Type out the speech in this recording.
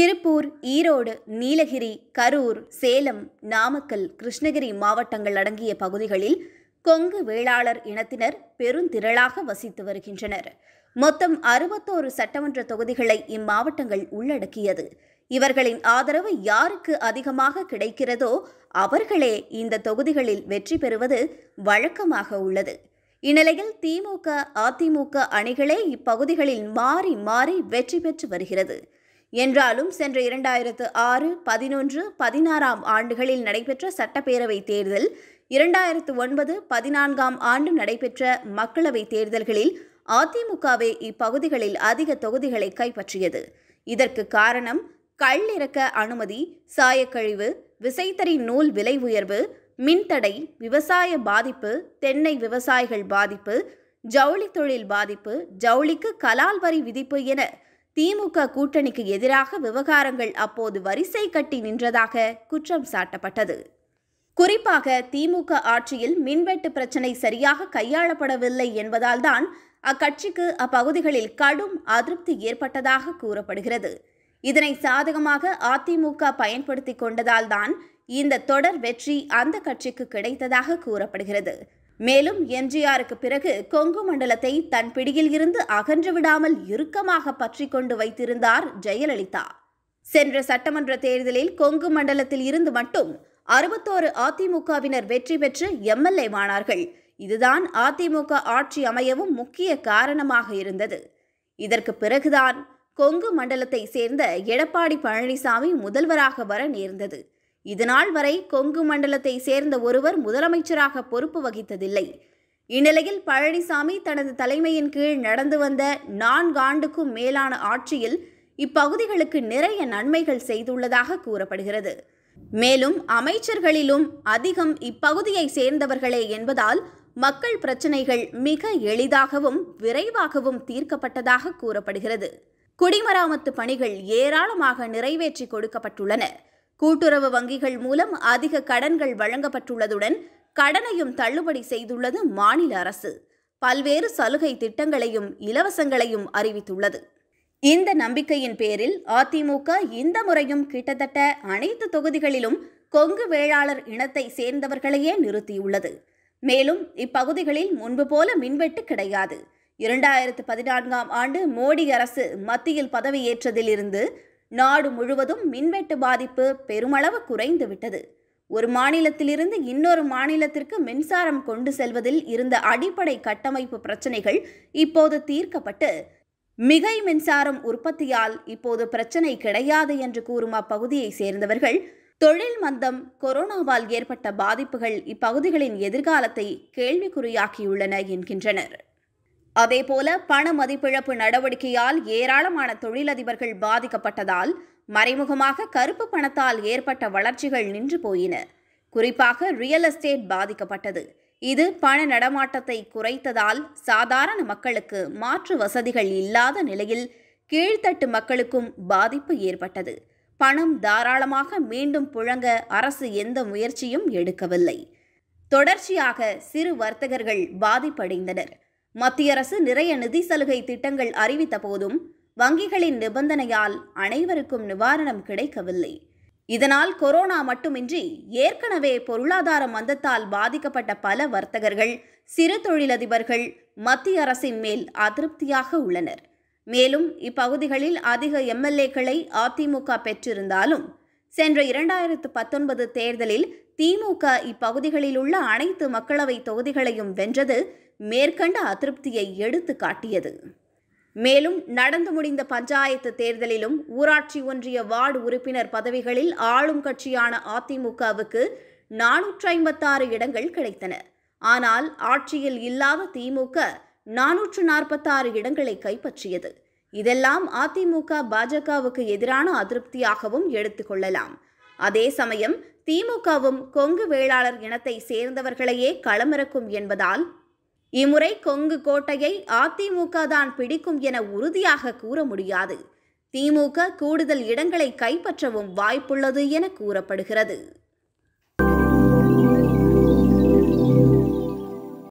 திருப்பூர் ஈரோடு நீலகிரி கரூர் சேலம் நாமக்கல் கிருஷ்ணகிரி மாவட்டங்கள் அடங்கிய பகுதிகளில் கொங்கு வேளாளர் இனத்தினர் பெருந்திரளாக வசித்து வருகின்றனர் மொத்தம் அறுபத்தோரு சட்டமன்ற தொகுதிகளை இம்மாவட்டங்கள் உள்ளடக்கியது இவர்களின் ஆதரவு யாருக்கு அதிகமாக கிடைக்கிறதோ அவர்களே இந்த தொகுதிகளில் வெற்றி பெறுவது வழக்கமாக உள்ளது இந்நிலையில் திமுக அதிமுக அணிகளே இப்பகுதிகளில் மாறி மாறி வெற்றி பெற்று வருகிறது என்றாலும் சென்ற இரண்டாயிரத்து ஆறு பதினொன்று பதினாறாம் ஆண்டுகளில் நடைபெற்ற சட்டப்பேரவை தேர்தல் இரண்டாயிரத்து ஒன்பது பதினான்காம் ஆண்டு நடைபெற்ற மக்களவைத் தேர்தல்களில் அதிமுகவே இப்பகுதிகளில் அதிக தொகுதிகளை கைப்பற்றியது இதற்கு காரணம் கள்ளிறக்க அனுமதி சாயக்கழிவு விசைத்தறி நூல் விலை உயர்வு மின்தடை விவசாய பாதிப்பு தென்னை விவசாயிகள் பாதிப்பு ஜவுளி தொழில் பாதிப்பு ஜவுளிக்கு கலால் வரி விதிப்பு என திமுக கூட்டணிக்கு எதிராக விவகாரங்கள் அப்போது வரிசை கட்டி நின்றதாக குற்றம் சாட்டப்பட்டது குறிப்பாக திமுக ஆட்சியில் மின்வெட்டு பிரச்சினை சரியாக கையாளப்படவில்லை என்பதால்தான் அக்கட்சிக்கு அப்பகுதிகளில் கடும் அதிருப்தி ஏற்பட்டதாக கூறப்படுகிறது இதனை சாதகமாக அதிமுக பயன்படுத்தி கொண்டதால்தான் இந்த தொடர் வெற்றி அந்த கட்சிக்கு கிடைத்ததாக கூறப்படுகிறது மேலும் எம்ஜிஆருக்கு பிறகு கொங்கு மண்டலத்தை தன் பிடியில் இருந்து அகன்று விடாமல் இறுக்கமாக பற்றி கொண்டு வைத்திருந்தார் ஜெயலலிதா சென்ற சட்டமன்ற தேர்தலில் கொங்கு மண்டலத்தில் இருந்து மட்டும் அறுபத்தோரு அதிமுகவினர் வெற்றி பெற்று எம்எல்ஏ வானார்கள் இதுதான் அதிமுக ஆட்சி அமையவும் முக்கிய காரணமாக இருந்தது இதற்கு பிறகுதான் கொங்கு மண்டலத்தை சேர்ந்த எடப்பாடி பழனிசாமி முதல்வராக வர நேர்ந்தது இதுநாள் வரை கொங்கு மண்டலத்தை சேர்ந்த ஒருவர் முதலமைச்சராக பொறுப்பு வகித்ததில்லை இந்நிலையில் பழனிசாமி தனது தலைமையின் கீழ் நடந்து வந்த நான்கு ஆண்டுக்கும் மேலான ஆட்சியில் இப்பகுதிகளுக்கு நிறைய நன்மைகள் செய்துள்ளதாக கூறப்படுகிறது மேலும் அமைச்சர்களிலும் அதிகம் இப்பகுதியை சேர்ந்தவர்களே என்பதால் மக்கள் பிரச்சினைகள் மிக எளிதாகவும் விரைவாகவும் தீர்க்கப்பட்டதாக கூறப்படுகிறது குடிமராமத்து பணிகள் ஏராளமாக நிறைவேற்றி கொடுக்கப்பட்டுள்ளன கூட்டுறவு வங்கிகள் மூலம் அதிக கடன்கள் வழங்கப்பட்டுள்ளதுடன் கடனையும் தள்ளுபடி செய்துள்ளது மாநில அரசு பல்வேறு சலுகை திட்டங்களையும் இலவசங்களையும் அறிவித்துள்ளது இந்த நம்பிக்கையின் பேரில் அதிமுக இந்த முறையும் கிட்டத்தட்ட அனைத்து தொகுதிகளிலும் கொங்கு வேளாளர் இனத்தை சேர்ந்தவர்களையே நிறுத்தியுள்ளது மேலும் இப்பகுதிகளில் முன்பு போல மின்வெட்டு கிடையாது இரண்டாயிரத்து பதினான்காம் ஆண்டு மோடி அரசு மத்தியில் பதவியேற்றதிலிருந்து நாடு முழுவதும் மின்வெட்டு பாதிப்பு பெருமளவு குறைந்துவிட்டது ஒரு மாநிலத்திலிருந்து இன்னொரு மாநிலத்திற்கு மின்சாரம் கொண்டு செல்வதில் இருந்த அடிப்படை கட்டமைப்பு பிரச்சனைகள் இப்போது தீர்க்கப்பட்டு மிகை மின்சாரம் உற்பத்தியால் இப்போது பிரச்சனை கிடையாது என்று கூறும் அப்பகுதியை சேர்ந்தவர்கள் தொழில் மந்தம் கொரோனாவால் ஏற்பட்ட பாதிப்புகள் இப்பகுதிகளின் எதிர்காலத்தை கேள்விக்குறியாக்கியுள்ளன என்கின்றனர் அதேபோல பண மதிப்பிழப்பு நடவடிக்கையால் ஏராளமான தொழிலதிபர்கள் பாதிக்கப்பட்டதால் மறைமுகமாக கருப்பு பணத்தால் ஏற்பட்ட வளர்ச்சிகள் நின்று போயின குறிப்பாக ரியல் எஸ்டேட் பாதிக்கப்பட்டது இது பண நடமாட்டத்தை குறைத்ததால் சாதாரண மக்களுக்கு மாற்று வசதிகள் இல்லாத நிலையில் கீழ்த்தட்டு மக்களுக்கும் பாதிப்பு ஏற்பட்டது பணம் தாராளமாக மீண்டும் புழங்க அரசு எந்த முயற்சியும் எடுக்கவில்லை தொடர்ச்சியாக சிறு வர்த்தகர்கள் பாதிப்படைந்தனர் மத்திய அரசு நிறைய நிதி சலுகை திட்டங்கள் அறிவித்த போதும் வங்கிகளின் நிபந்தனையால் அனைவருக்கும் நிவாரணம் கிடைக்கவில்லை இதனால் கொரோனா மட்டுமின்றி ஏற்கனவே பொருளாதார மந்தத்தால் பாதிக்கப்பட்ட பல வர்த்தகர்கள் சிறு தொழிலதிபர்கள் மத்திய அரசின் மேல் அதிருப்தியாக உள்ளனர் மேலும் இப்பகுதிகளில் அதிக எம்எல்ஏக்களை அதிமுக பெற்றிருந்தாலும் சென்ற இரண்டாயிரத்து பத்தொன்பது தேர்தலில் திமுக இப்பகுதிகளில் உள்ள அனைத்து மக்களவை தொகுதிகளையும் வென்றது மேற்கண்ட அதிருப்தியை எடுத்து காட்டியது மேலும் நடந்து முடிந்த பஞ்சாயத்து தேர்தலிலும் ஊராட்சி ஒன்றிய வார்டு உறுப்பினர் பதவிகளில் ஆளும் கட்சியான அதிமுகவுக்கு நானூற்றி ஐம்பத்தாறு இடங்கள் கிடைத்தன ஆனால் ஆட்சியில் இல்லாத திமுக நானூற்று நாற்பத்தாறு இடங்களை கைப்பற்றியது இதெல்லாம் அதிமுக பாஜகவுக்கு எதிரான அதிருப்தியாகவும் எடுத்துக்கொள்ளலாம் அதே சமயம் திமுகவும் கொங்கு வேளாளர் இனத்தை சேர்ந்தவர்களையே களமிறக்கும் என்பதால் இம்முறை கொங்கு கோட்டையை அதிமுக தான் பிடிக்கும் என உறுதியாக கூற முடியாது திமுக கூடுதல் இடங்களை கைப்பற்றவும் வாய்ப்புள்ளது என கூறப்படுகிறது